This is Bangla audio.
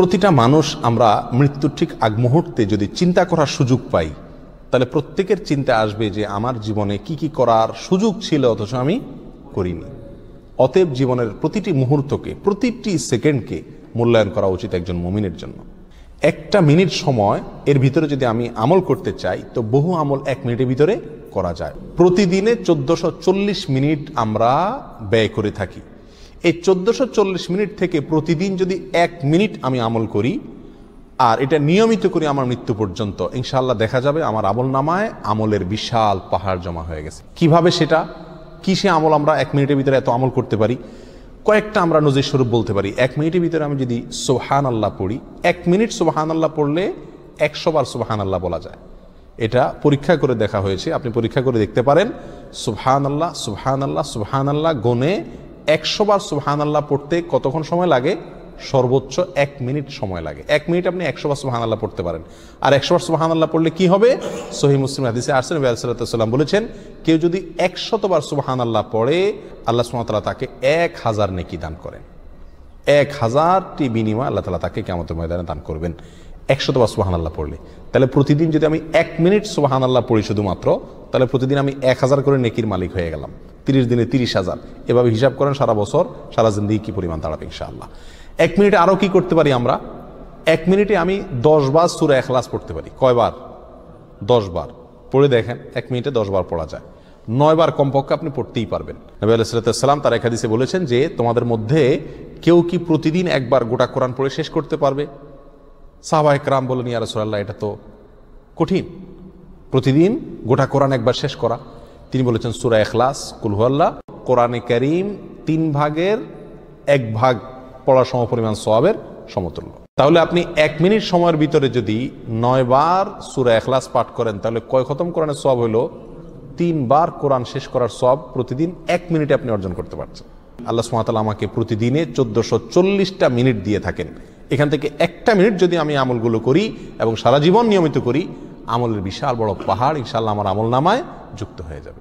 প্রতিটা মানুষ আমরা মৃত্যুর ঠিক আগ মুহূর্তে যদি চিন্তা করার সুযোগ পাই তাহলে প্রত্যেকের চিন্তা আসবে যে আমার জীবনে কি কি করার সুযোগ ছিল অথচ আমি করিনি অতএব জীবনের প্রতিটি মুহূর্তকে প্রতিটি সেকেন্ডকে মূল্যায়ন করা উচিত একজন মুমিনের জন্য একটা মিনিট সময় এর ভিতরে যদি আমি আমল করতে চাই তো বহু আমল এক মিনিটের ভিতরে করা যায় প্রতিদিনে চোদ্দশো মিনিট আমরা ব্যয় করে থাকি এই চোদ্দোশো মিনিট থেকে প্রতিদিন যদি এক মিনিট আমি আমল করি আর এটা নিয়মিত করি আমার মৃত্যু পর্যন্ত ইনশাল্লাহ দেখা যাবে আমার আমল নামায় আমলের বিশাল পাহাড় জমা হয়ে গেছে কিভাবে সেটা কী সে আমল আমরা এক মিনিটের ভিতরে এত আমল করতে পারি কয়েকটা আমরা নজির স্বরূপ বলতে পারি এক মিনিটের ভিতরে আমি যদি সোহান আল্লাহ পড়ি এক মিনিট সোহান আল্লাহ পড়লে একশোবার সোহান আল্লাহ বলা যায় এটা পরীক্ষা করে দেখা হয়েছে আপনি পরীক্ষা করে দেখতে পারেন সুহান আল্লাহ সুহান আল্লাহ সুহান আল্লাহ গনে একশো বার সুহানাল্লাহ পড়তে কতক্ষণ সময় লাগে সর্বোচ্চ এক মিনিট সময় লাগে এক মিনিট আপনি একশো বার সুহানাল্লাহ পড়তে পারেন আর একশো বার সুহানাল্লাহ পড়লে কি হবে সহি মুসলিম হাদিসে আসেন সাল্লাম বলেছেন কেউ যদি একশতবার সুহানাল্লাহ পড়ে আল্লাহ সুমাতাল্লাহ তাকে এক হাজার নেকি দান করেন এক হাজারটি বিনিময় আল্লাহ তালা তাকে কেমন ময়দানে দান করবেন একশতবার সুহানাল্লাহ পড়লে তাহলে প্রতিদিন যদি আমি এক মিনিট সুহানাল্লাহ পড়ি শুধুমাত্র তাহলে প্রতিদিন আমি এক হাজার করে নেকির মালিক হয়ে গেলাম তিরিশ দিনে তিরিশ হাজার এভাবে হিসাব করেন সারা বছর সারা জিন্দি কী পরিমাণ দাঁড়াবে ইনশাআল্লাহ এক মিনিটে আরও কি করতে পারি আমরা এক মিনিটে আমি দশবার সুরা এখলাস পড়তে পারি কয়বার দশবার পড়ে দেখেন এক মিনিটে দশবার পড়া যায় নয়বার কমপক্ষে আপনি পড়তেই পারবেন নবী আলাইসালাম তার একাদিসে বলেছেন যে তোমাদের মধ্যে কেউ কি প্রতিদিন একবার গোটা কোরআন পড়ে শেষ করতে পারবে সাহবা একরাম বলেন ইয়ারসোল্লাহ এটা তো কঠিন প্রতিদিন গোটা কোরআন একবার শেষ করা তিনি বলেছেন সুরা এখলাস কুলহুয়াল্লাহ কোরআনে করিম তিন ভাগের এক ভাগ পড়ার সমপরিমাণ সবাবের সমতুল্য তাহলে আপনি এক মিনিট সময়ের ভিতরে যদি নয়বার সুরা এখলাস পাঠ করেন তাহলে কয় খতম কোরআনের সব হলো তিনবার কোরআন শেষ করার সব প্রতিদিন এক মিনিটে আপনি অর্জন করতে পারছেন আল্লাহ সুমাতাল আমাকে প্রতিদিনে চোদ্দোশো চল্লিশটা মিনিট দিয়ে থাকেন এখান থেকে একটা মিনিট যদি আমি আমলগুলো করি এবং সারা জীবন নিয়মিত করি আমলের বিশাল বড় পাহাড় ইনশাল্লাহ আমার আমল নামায় যুক্ত হয়ে যাবে